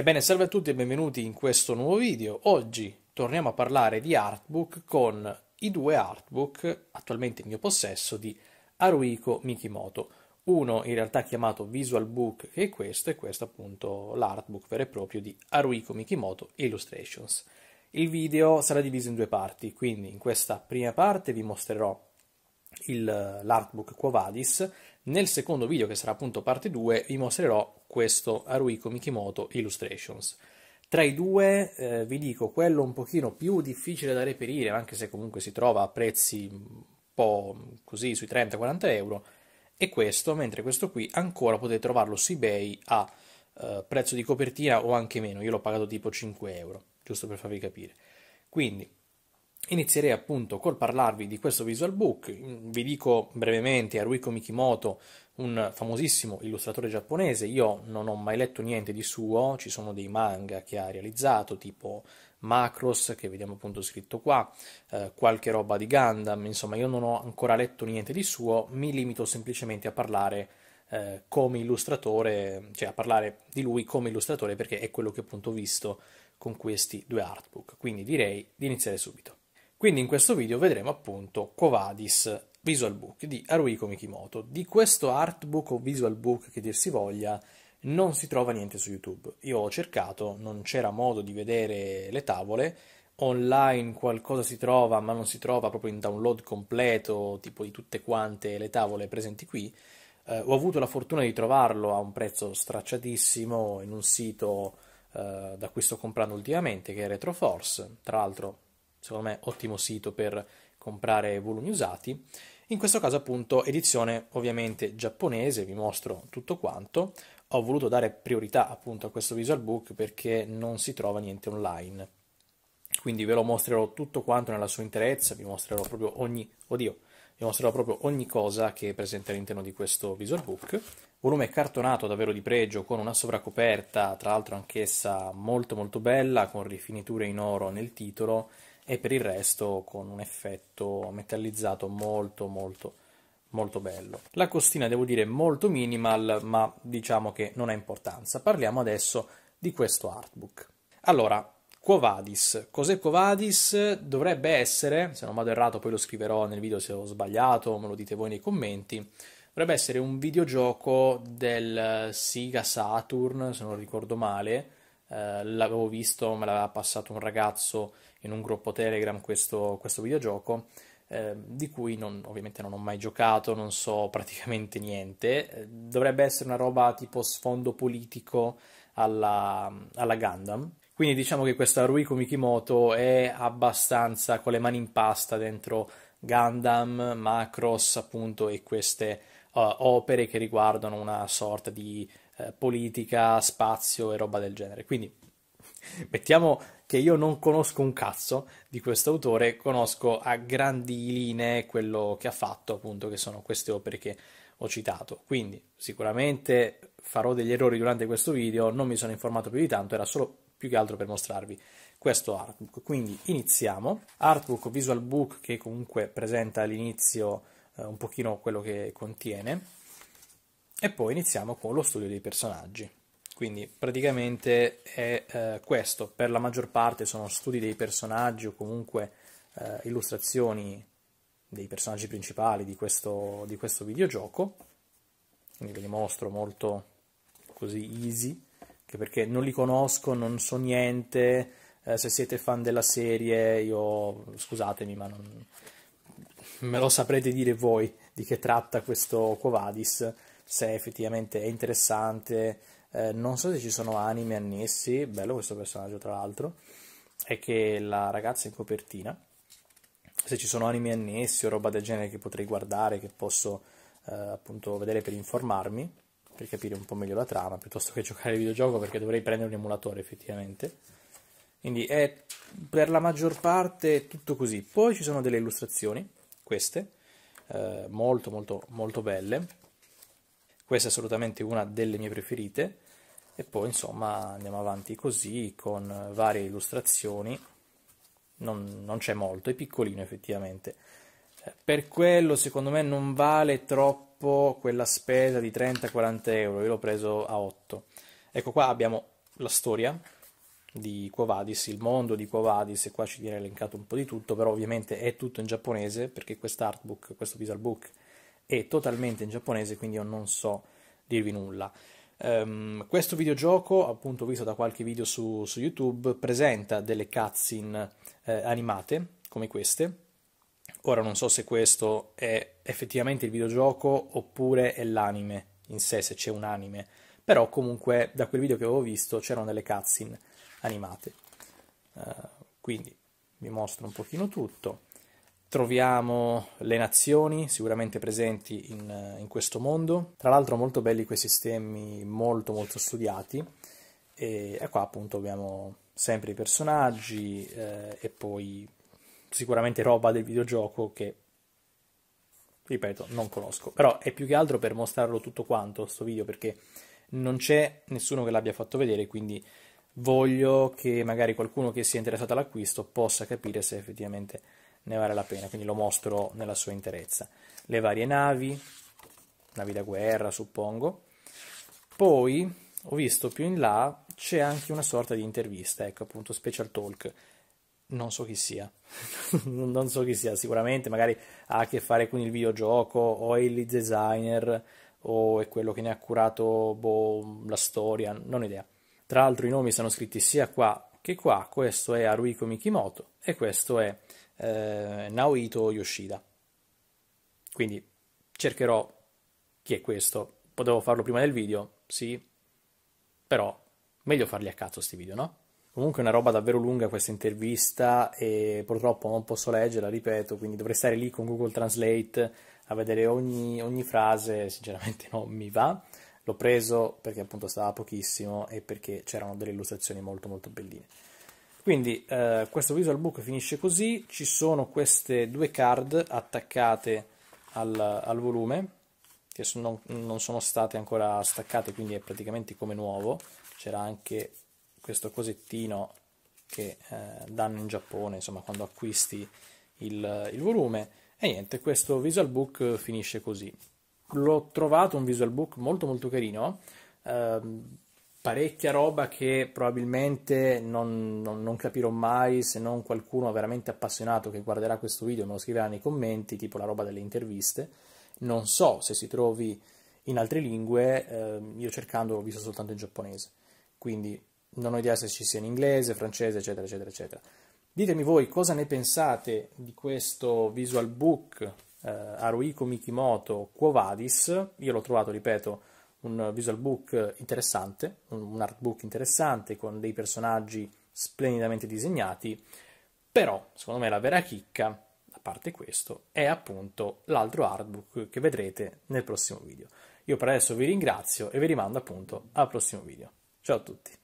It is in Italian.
Ebbene, salve a tutti e benvenuti in questo nuovo video. Oggi torniamo a parlare di artbook con i due artbook attualmente in mio possesso di Haruiko Mikimoto. Uno in realtà chiamato Visual Book, che è questo, e questo appunto l'artbook vero e proprio di Haruiko Mikimoto Illustrations. Il video sarà diviso in due parti, quindi in questa prima parte vi mostrerò l'artbook Quo Vadis nel secondo video, che sarà appunto parte 2, vi mostrerò questo Haruiko Mikimoto Illustrations. Tra i due eh, vi dico quello un pochino più difficile da reperire, anche se comunque si trova a prezzi un po' così sui 30-40 euro, e questo, mentre questo qui ancora potete trovarlo su eBay a eh, prezzo di copertina o anche meno, io l'ho pagato tipo 5 euro, giusto per farvi capire. Quindi inizierei appunto col parlarvi di questo visual book. Vi dico brevemente Haruiko Mikimoto, un famosissimo illustratore giapponese. Io non ho mai letto niente di suo, ci sono dei manga che ha realizzato, tipo Macros, che vediamo appunto scritto qua, eh, qualche roba di Gundam, insomma io non ho ancora letto niente di suo, mi limito semplicemente a parlare eh, come illustratore, cioè a parlare di lui come illustratore perché è quello che appunto ho visto con questi due artbook, quindi direi di iniziare subito. Quindi in questo video vedremo appunto Covadis Visual Book di Haruiko Mikimoto. Di questo artbook o visual book che dir si voglia non si trova niente su YouTube. Io ho cercato, non c'era modo di vedere le tavole, online qualcosa si trova, ma non si trova proprio in download completo, tipo di tutte quante le tavole presenti qui. Eh, ho avuto la fortuna di trovarlo a un prezzo stracciatissimo in un sito eh, da cui sto comprando ultimamente, che è Retroforce. Tra l'altro secondo me ottimo sito per comprare volumi usati. In questo caso appunto edizione ovviamente giapponese, vi mostro tutto quanto. Ho voluto dare priorità appunto a questo visual book perché non si trova niente online. Quindi ve lo mostrerò tutto quanto nella sua interezza, vi mostrerò proprio ogni, oddio, vi mostrerò proprio ogni cosa che è presente all'interno di questo visual book. Volume cartonato davvero di pregio con una sovracoperta, tra l'altro anch'essa molto molto bella, con rifiniture in oro nel titolo e per il resto con un effetto metallizzato molto molto molto bello. La costina devo dire molto minimal ma diciamo che non ha importanza. Parliamo adesso di questo artbook. Allora, Quo Vadis. Cos'è Quo Vadis? Dovrebbe essere, se non vado errato poi lo scriverò nel video se ho sbagliato, me lo dite voi nei commenti, dovrebbe essere un videogioco del Sega Saturn, se non ricordo male, eh, l'avevo visto, me l'aveva passato un ragazzo in un gruppo Telegram questo, questo videogioco, eh, di cui non, ovviamente non ho mai giocato, non so praticamente niente. Eh, dovrebbe essere una roba tipo sfondo politico alla, alla Gundam. Quindi diciamo che questa Ruiko Mikimoto è abbastanza con le mani in pasta dentro Gundam, Macross appunto e queste uh, opere che riguardano una sorta di uh, politica, spazio e roba del genere. Quindi mettiamo che io non conosco un cazzo di questo autore, conosco a grandi linee quello che ha fatto, appunto, che sono queste opere che ho citato. Quindi sicuramente farò degli errori durante questo video, non mi sono informato più di tanto, era solo più che altro per mostrarvi questo artbook. Quindi iniziamo. Artbook Visual Book che comunque presenta all'inizio eh, un pochino quello che contiene e poi iniziamo con lo studio dei personaggi. Quindi praticamente è eh, questo, per la maggior parte sono studi dei personaggi o comunque eh, illustrazioni dei personaggi principali di questo, di questo videogioco, quindi ve li mostro molto così easy, anche perché non li conosco, non so niente, eh, se siete fan della serie io scusatemi ma non... me lo saprete dire voi di che tratta questo Covadis, se effettivamente è interessante eh, non so se ci sono anime annessi, bello questo personaggio tra l'altro, è che la ragazza in copertina, se ci sono anime annessi o roba del genere che potrei guardare, che posso eh, appunto vedere per informarmi, per capire un po' meglio la trama, piuttosto che giocare al videogioco perché dovrei prendere un emulatore effettivamente. Quindi è per la maggior parte tutto così. Poi ci sono delle illustrazioni, queste, eh, molto molto molto belle, questa è assolutamente una delle mie preferite e poi insomma andiamo avanti così con varie illustrazioni non, non c'è molto, è piccolino effettivamente eh, per quello secondo me non vale troppo quella spesa di 30-40 euro, io l'ho preso a 8 ecco qua abbiamo la storia di Quo Vadis, il mondo di Quo Vadis, e qua ci viene elencato un po' di tutto, però ovviamente è tutto in giapponese perché quest'artbook, questo visual book è totalmente in giapponese, quindi io non so dirvi nulla. Um, questo videogioco, appunto visto da qualche video su, su YouTube, presenta delle cutscene eh, animate come queste. Ora non so se questo è effettivamente il videogioco oppure è l'anime in sé, se c'è un anime, però comunque da quel video che avevo visto c'erano delle cutscene animate. Uh, quindi vi mostro un pochino tutto. Troviamo le nazioni sicuramente presenti in, in questo mondo, tra l'altro molto belli quei sistemi molto molto studiati e, e qua appunto abbiamo sempre i personaggi eh, e poi sicuramente roba del videogioco che ripeto non conosco però è più che altro per mostrarlo tutto quanto questo video perché non c'è nessuno che l'abbia fatto vedere quindi voglio che magari qualcuno che sia interessato all'acquisto possa capire se effettivamente ne vale la pena, quindi lo mostro nella sua interezza. Le varie navi, navi da guerra suppongo. Poi ho visto più in là c'è anche una sorta di intervista, ecco appunto special talk. Non so chi sia, non so chi sia, sicuramente magari ha a che fare con il videogioco o è il designer o è quello che ne ha curato boh, la storia, non ho idea. Tra l'altro i nomi sono scritti sia qua che qua, questo è Haruiko Mikimoto e questo è eh, Naohito Yoshida. Quindi cercherò chi è questo. Potevo farlo prima del video, sì, però meglio farli a cazzo questi video, no? Comunque è una roba davvero lunga questa intervista e purtroppo non posso leggerla, ripeto, quindi dovrei stare lì con Google Translate a vedere ogni, ogni frase, sinceramente non mi va. L'ho preso perché appunto stava pochissimo e perché c'erano delle illustrazioni molto molto belline. Quindi eh, questo visual book finisce così, ci sono queste due card attaccate al, al volume, che sono, non sono state ancora staccate, quindi è praticamente come nuovo. C'era anche questo cosettino che eh, danno in Giappone, insomma, quando acquisti il, il, volume. E niente, questo visual book finisce così. L'ho trovato un visual book molto molto carino. Ehm, parecchia roba che probabilmente non, non, non, capirò mai se non qualcuno veramente appassionato che guarderà questo video me lo scriverà nei commenti, tipo la roba delle interviste. Non so se si trovi in altre lingue, eh, io cercando l'ho visto soltanto in giapponese, quindi non ho idea se ci sia in inglese, francese, eccetera, eccetera, eccetera. Ditemi voi cosa ne pensate di questo visual book eh, Haruiko Mikimoto Quo Vadis, io l'ho trovato, ripeto, un visual book interessante, un art book interessante con dei personaggi splendidamente disegnati, però secondo me la vera chicca, a parte questo, è appunto l'altro artbook che vedrete nel prossimo video. Io per adesso vi ringrazio e vi rimando appunto al prossimo video. Ciao a tutti!